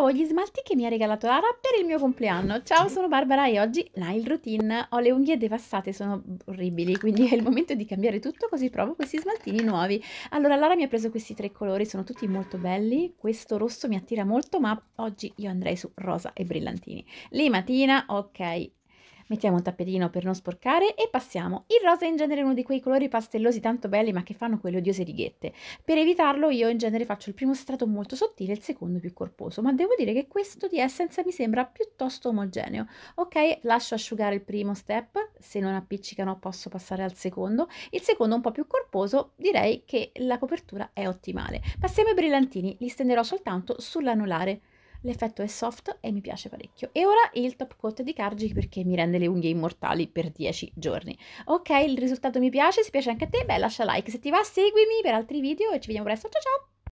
Provavo gli smalti che mi ha regalato Lara per il mio compleanno. Ciao, sono Barbara e oggi nail routine. Ho le unghie devastate, sono orribili, quindi è il momento di cambiare tutto così provo questi smaltini nuovi. Allora Lara mi ha preso questi tre colori, sono tutti molto belli. Questo rosso mi attira molto, ma oggi io andrei su rosa e brillantini. Limatina, ok, Mettiamo un tappetino per non sporcare e passiamo. Il rosa è in genere uno di quei colori pastellosi tanto belli ma che fanno quelle odiose righette. Per evitarlo io in genere faccio il primo strato molto sottile e il secondo più corposo, ma devo dire che questo di Essence mi sembra piuttosto omogeneo. Ok, lascio asciugare il primo step, se non appiccicano posso passare al secondo. Il secondo un po' più corposo, direi che la copertura è ottimale. Passiamo ai brillantini, li stenderò soltanto sull'anulare l'effetto è soft e mi piace parecchio. E ora il top coat di Cargi perché mi rende le unghie immortali per 10 giorni. Ok, il risultato mi piace, se piace anche a te, beh lascia like, se ti va seguimi per altri video e ci vediamo presto, ciao ciao!